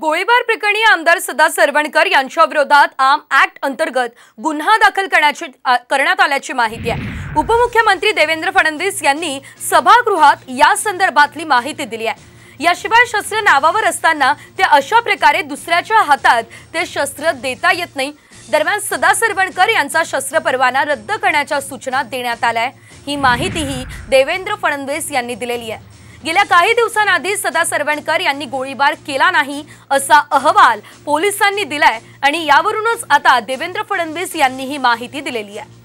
गोळीबार प्रकरणी आमदार सदा सरवणकर यांच्या विरोधात आम ऍक्ट अंतर्गत गुन्हा दाखल करण्याची करण्यात आल्याची माहिती आहे उपमुख्यमंत्री देवेंद्र फडणवीस यांनी सभागृहात या संदर्भातली माहिती दिली आहे याशिवाय शस्त्र नावावर असताना ते अशा प्रकारे दुसऱ्याच्या हातात ते शस्त्र देता येत नाही दरम्यान सदा सरवणकर यांचा शस्त्र परवाना रद्द करण्याच्या सूचना देण्यात आल्या ही माहितीही देवेंद्र फडणवीस यांनी दिलेली आहे गेल्या काही दिवसांआधी सदा सरवणकर यांनी गोळीबार केला नाही असा अहवाल पोलिसांनी दिलाय आणि यावरूनच आता देवेंद्र फडणवीस यांनी ही माहिती दिलेली आहे